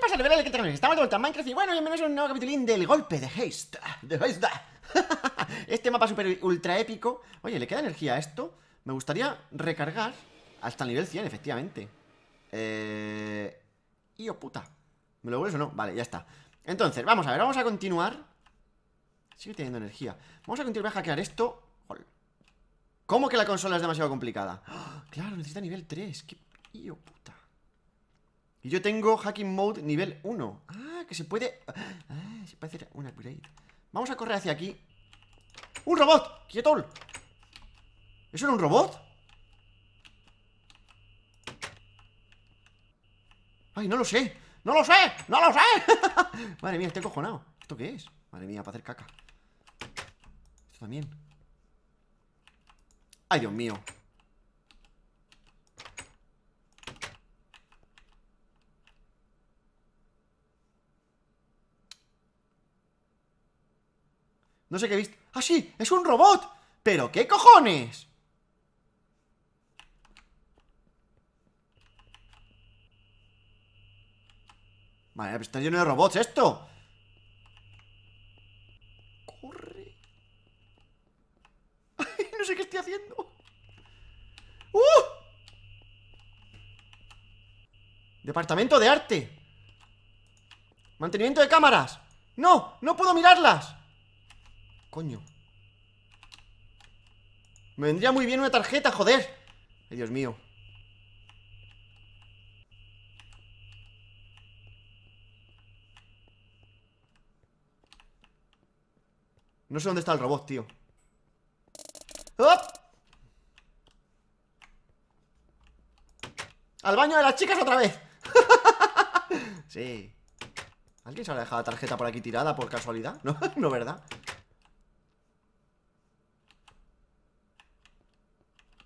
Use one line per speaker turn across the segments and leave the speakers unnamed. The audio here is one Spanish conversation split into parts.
pasa, ¿Qué Estamos de vuelta a Minecraft y bueno, bienvenidos a un nuevo capitulín del golpe de Haste. De Haste. este mapa super ultra épico. Oye, ¿le queda energía a esto? Me gustaría recargar hasta el nivel 100, efectivamente. Eh... Yo puta. ¿Me lo vuelves o no? Vale, ya está. Entonces, vamos a ver, vamos a continuar. Sigue teniendo energía. Vamos a continuar a hackear esto. ¿Cómo que la consola es demasiado complicada? claro, necesita nivel 3. ¡Qué... Yo puta. Y yo tengo Hacking Mode nivel 1. Ah, que se puede... Ah, se puede hacer un upgrade. Vamos a correr hacia aquí. ¡Un robot! ¡Quieto! ¿Eso era un robot? ¡Ay, no lo sé! ¡No lo sé! ¡No lo sé! Madre mía, estoy cojonado. ¿Esto qué es? Madre mía, para hacer caca. Esto también. ¡Ay, Dios mío! No sé qué he visto. ¡Ah, sí! ¡Es un robot! ¿Pero qué cojones? Vale, está lleno de robots esto. Corre. Ay, no sé qué estoy haciendo. ¡Uh! Departamento de arte. Mantenimiento de cámaras. No, no puedo mirarlas. Coño Me vendría muy bien una tarjeta, joder Ay, Dios mío No sé dónde está el robot, tío ¡Op! ¡Al baño de las chicas otra vez! sí ¿Alguien se ha dejado la tarjeta por aquí tirada por casualidad? No, no, ¿verdad?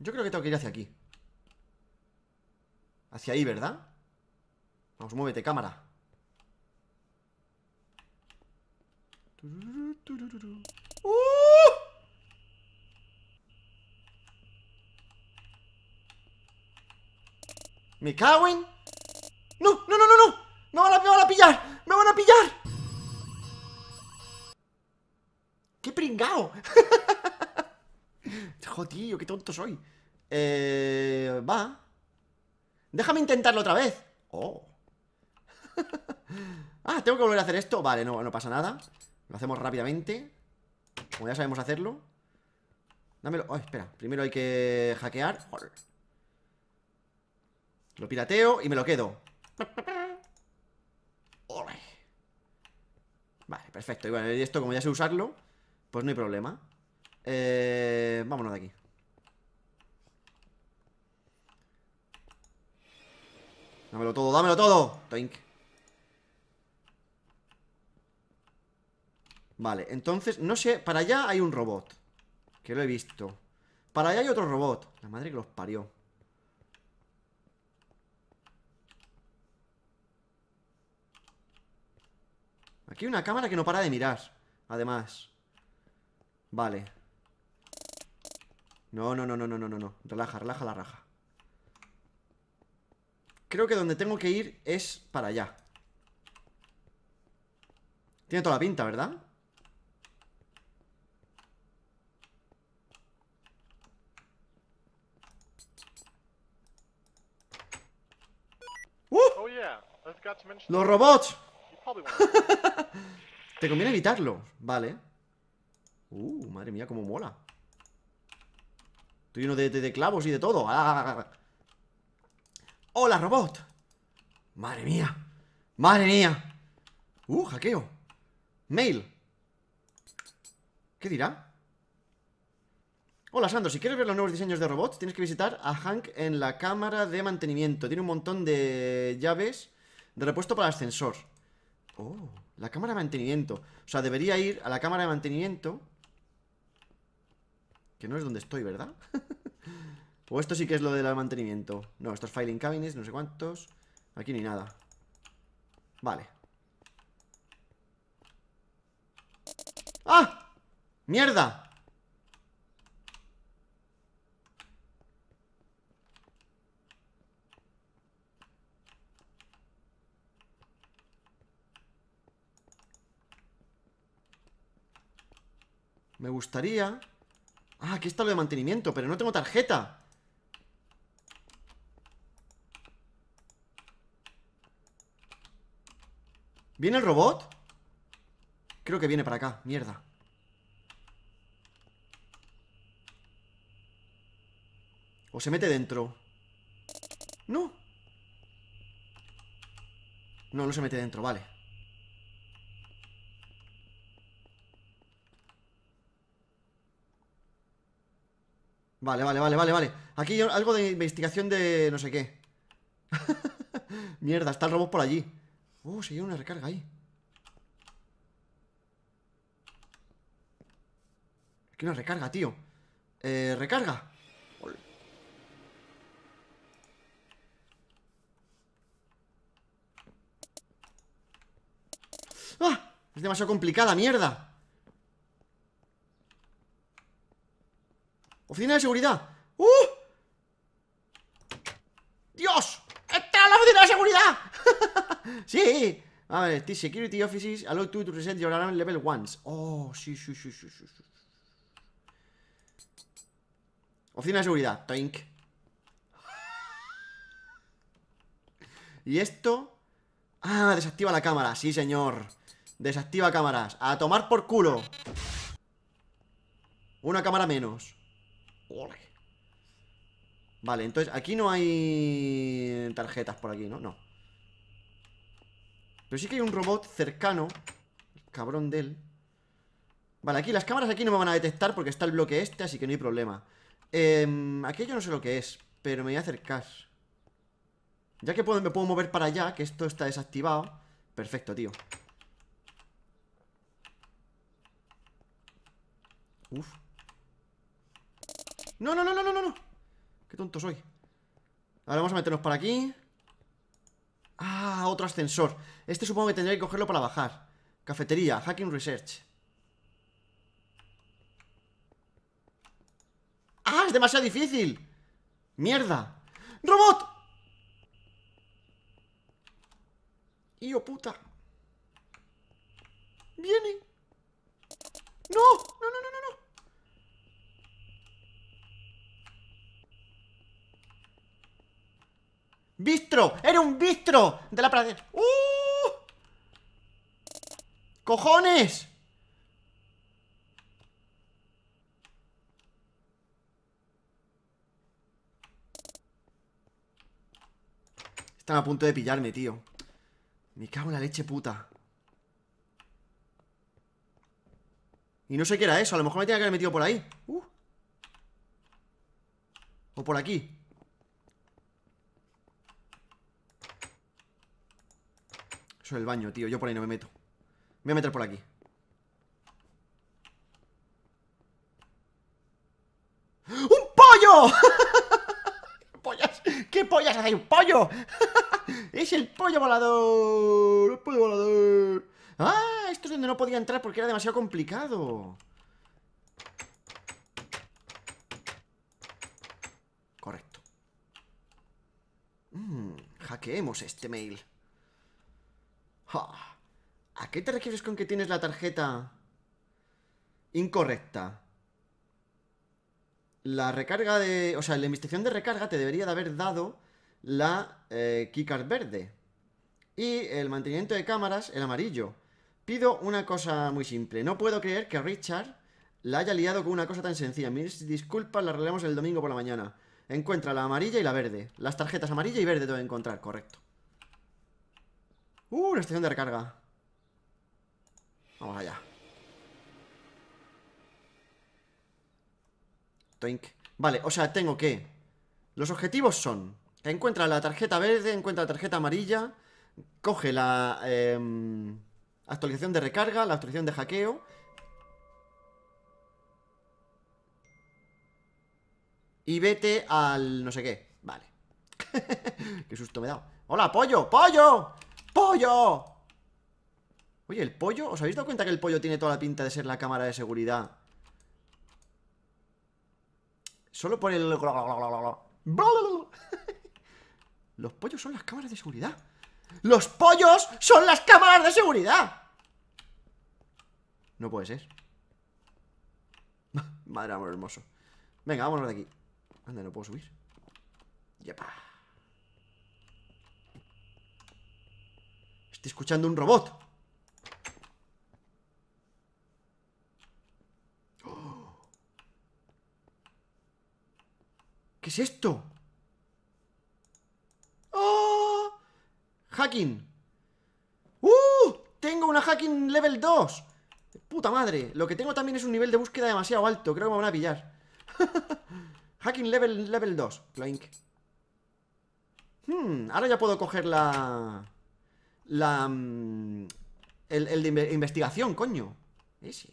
Yo creo que tengo que ir hacia aquí. Hacia ahí, ¿verdad? Vamos, muévete, cámara. ¡Uh! ¿Me cago en...? ¡No, no, no, no, no! ¡Me van a, me van a pillar! ¡Me van a pillar! ¡Qué pringao! tío, qué tonto soy. Eh, va. Déjame intentarlo otra vez. Oh. ah, tengo que volver a hacer esto. Vale, no, pasa nada. Lo hacemos rápidamente. Como ya sabemos hacerlo. Dámelo. Oh, espera. Primero hay que hackear. Lo pirateo y me lo quedo. Vale, perfecto. Y bueno, esto como ya sé usarlo, pues no hay problema. Eh, vámonos de aquí. Dámelo todo, dámelo todo. Vale, entonces, no sé, para allá hay un robot. Que lo he visto. Para allá hay otro robot. La madre que los parió. Aquí hay una cámara que no para de mirar. Además. Vale. No, no, no, no, no, no, no, no. Relaja, relaja la raja. Creo que donde tengo que ir es para allá. Tiene toda la pinta, ¿verdad? ¡Uh! Oh, ¡Los robots! Te conviene evitarlo, vale. Uh, madre mía, cómo mola. Estoy lleno de, clavos y de todo. Ah, ah, ah, ¡Hola, robot! ¡Madre mía! ¡Madre mía! ¡Uh, hackeo! Mail ¿Qué dirá? Hola Sandro, si quieres ver los nuevos diseños de robots Tienes que visitar a Hank en la cámara de mantenimiento Tiene un montón de llaves De repuesto para el ascensor Oh, la cámara de mantenimiento O sea, debería ir a la cámara de mantenimiento que no es donde estoy, ¿verdad? o esto sí que es lo del mantenimiento No, estos filing cabinets, no sé cuántos Aquí ni nada Vale ¡Ah! ¡Mierda! Me gustaría Ah, aquí está lo de mantenimiento, pero no tengo tarjeta. ¿Viene el robot? Creo que viene para acá, mierda O se mete dentro No No, no se mete dentro, vale Vale, vale, vale, vale, vale. Aquí hay algo de investigación de no sé qué. Mierda, está el robot por allí. Uh, se lleva una recarga ahí. Aquí una recarga, tío. Eh, recarga. ¡Ah! Es demasiado complicada, mierda. Oficina de seguridad. ¡Uh! ¡Dios! ¡Esta es la oficina de seguridad! ¡Sí! A ver, security offices allow you to reset your alarm level once. Oh, sí, sí, sí, sí, sí. Oficina de seguridad. Toink. Y esto... Ah, desactiva la cámara. Sí, señor. Desactiva cámaras. A tomar por culo. Una cámara menos. Vale, entonces aquí no hay tarjetas por aquí, ¿no? No. Pero sí que hay un robot cercano. Cabrón de él. Vale, aquí las cámaras aquí no me van a detectar porque está el bloque este, así que no hay problema. Em, aquí yo no sé lo que es, pero me voy a acercar. Ya que puedo, me puedo mover para allá, que esto está desactivado. Perfecto, tío. Uf, no, no, no, no, no, no Qué tonto soy Ahora vamos a meternos para aquí Ah, otro ascensor Este supongo que tendría que cogerlo para bajar Cafetería, Hacking Research ¡Ah, es demasiado difícil! ¡Mierda! ¡Robot! ¡Yo puta! ¡Viene! ¡No! ¡No, no, no! no! ¡Bistro! ¡Era un bistro! De la pradera ¡Uh! ¡Cojones! Están a punto de pillarme, tío Me cago en la leche puta Y no sé qué era eso A lo mejor me tenía que haber metido por ahí uh. O por aquí el baño, tío. Yo por ahí no me meto. voy a meter por aquí. ¡Un pollo! ¿Qué pollas? ¿Qué pollas un pollo? ¡Es el pollo volador! ¡El pollo volador! ¡Ah! Esto es donde no podía entrar porque era demasiado complicado. Correcto. Mm, hackeemos este mail. ¿A qué te refieres con que tienes la tarjeta incorrecta? La recarga de... O sea, la investigación de recarga te debería de haber dado la eh, keycard verde. Y el mantenimiento de cámaras, el amarillo. Pido una cosa muy simple. No puedo creer que Richard la haya liado con una cosa tan sencilla. Mis disculpas, la arreglamos el domingo por la mañana. Encuentra la amarilla y la verde. Las tarjetas amarilla y verde a encontrar, correcto. Uh, la estación de recarga Vamos allá Toink Vale, o sea, tengo que Los objetivos son Encuentra la tarjeta verde, encuentra la tarjeta amarilla Coge la em, Actualización de recarga La actualización de hackeo Y vete al no sé qué Vale Qué susto me he dado ¡Hola, pollo! ¡Pollo! ¡Pollo! Oye, el pollo, ¿os habéis dado cuenta que el pollo tiene toda la pinta de ser la cámara de seguridad? Solo por el... Los pollos son las cámaras de seguridad ¡Los pollos son las cámaras de seguridad! No puede ser Madre amor hermoso Venga, vámonos de aquí Anda, no puedo subir Yepa escuchando un robot. ¿Qué es esto? ¡Oh! Hacking. ¡Uh! Tengo una hacking level 2. Puta madre. Lo que tengo también es un nivel de búsqueda demasiado alto. Creo que me van a pillar. hacking level, level 2. Plank. Hmm, ahora ya puedo coger la... La... Mm, el, de investigación, coño. esto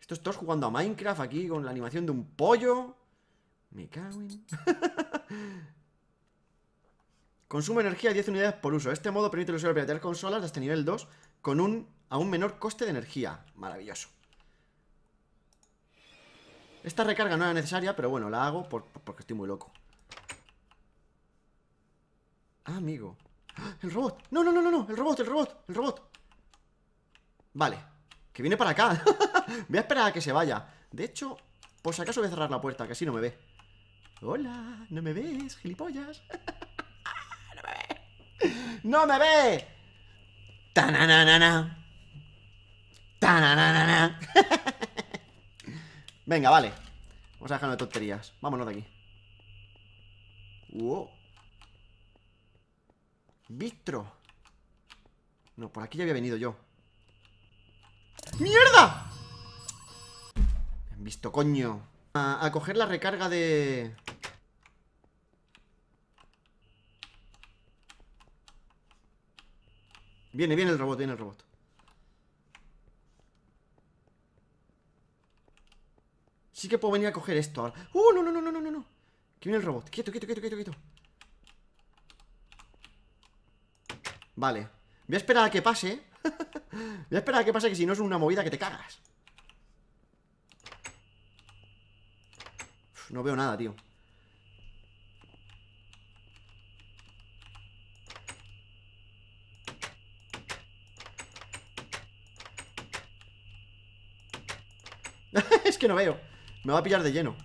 Estos todos jugando a Minecraft aquí con la animación de un pollo. Me cago en... Consume energía 10 unidades por uso. Este modo permite al usuario piratear consolas hasta nivel 2 con un a un menor coste de energía. Maravilloso. Esta recarga no era necesaria, pero bueno, la hago porque estoy muy loco. Ah, amigo. El robot. No, no, no, no, no. El robot, el robot, el robot. Vale. Que viene para acá. voy a esperar a que se vaya. De hecho, por si acaso voy a cerrar la puerta, que así no me ve. Hola, no me ves, gilipollas. no me ve. ¡No me ve! na na. Venga, vale. Vamos a dejarnos de tonterías. Vámonos de aquí. Wow. Bistro. No, por aquí ya había venido yo. ¡Mierda! Me han Visto, coño. A, coger la recarga de... Viene, viene el robot, viene el robot. Sí que puedo venir a coger esto ahora. ¡Uh, no, no, no, no, no, no! Que viene el robot. Quieto, quieto, quieto, quieto, quieto. Vale. Voy a esperar a que pase. Voy a esperar a que pase, que si no es una movida que te cagas. no veo nada, tío. es que no veo. Me va a pillar de lleno.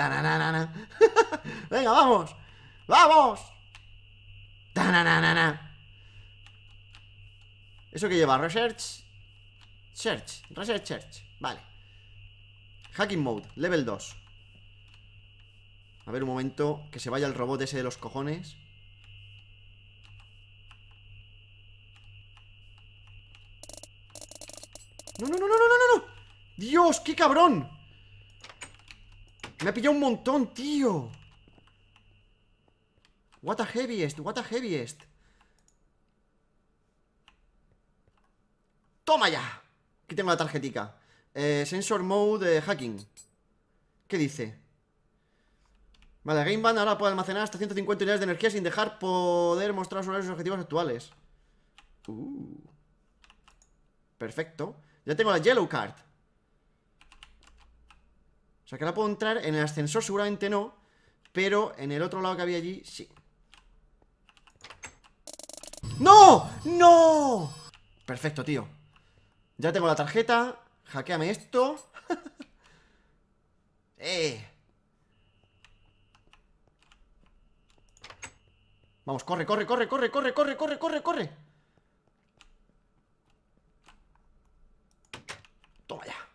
Venga, vamos. ¡Vamos! ¿Eso que lleva? Research. Search. Research Search. Vale. Hacking Mode. Level 2. A ver un momento. Que se vaya el robot ese de los cojones. No, no, no, no, no, no, no. Dios, qué cabrón. Me ha pillado un montón, tío What a heaviest, what a heaviest ¡Toma ya! Aquí tengo la tarjetica eh, Sensor mode eh, hacking ¿Qué dice? Vale, Game Band ahora puede almacenar hasta 150 unidades de energía sin dejar poder mostrar sus objetivos actuales uh. Perfecto Ya tengo la Yellow Card o sea que ahora puedo entrar en el ascensor seguramente no Pero en el otro lado que había allí, sí ¡No! ¡No! Perfecto, tío Ya tengo la tarjeta Hackeame esto ¡Eh! Vamos, corre, corre, corre, corre, corre, corre, corre, corre, corre Toma ya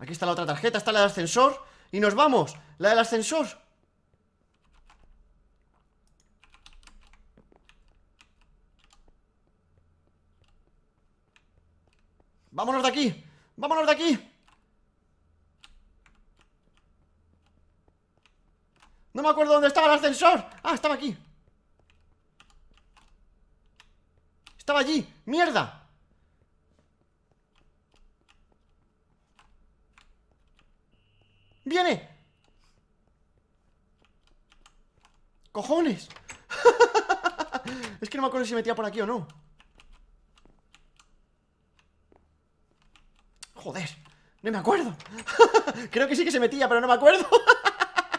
Aquí está la otra tarjeta, está la del ascensor Y nos vamos, la del ascensor Vámonos de aquí, vámonos de aquí No me acuerdo dónde estaba el ascensor Ah, estaba aquí Estaba allí, mierda ¡Viene! ¡Cojones! es que no me acuerdo si metía por aquí o no Joder, no me acuerdo Creo que sí que se metía, pero no me acuerdo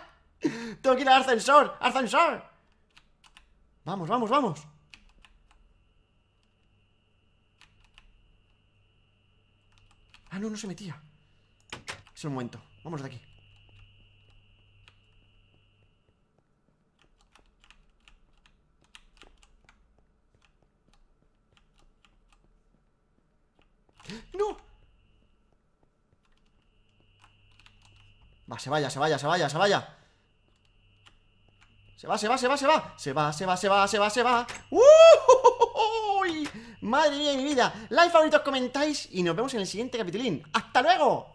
Tengo que ir al ascensor ¡Ascensor! Vamos, vamos, vamos Ah, no, no se metía Es un momento, vamos de aquí se vaya, se vaya, se vaya, se vaya Se va, se va, se va, se va Se va, se va, se va, se va, se va ¡Uy! Madre mía de mi vida Like, favoritos, comentáis Y nos vemos en el siguiente capitulín ¡Hasta luego!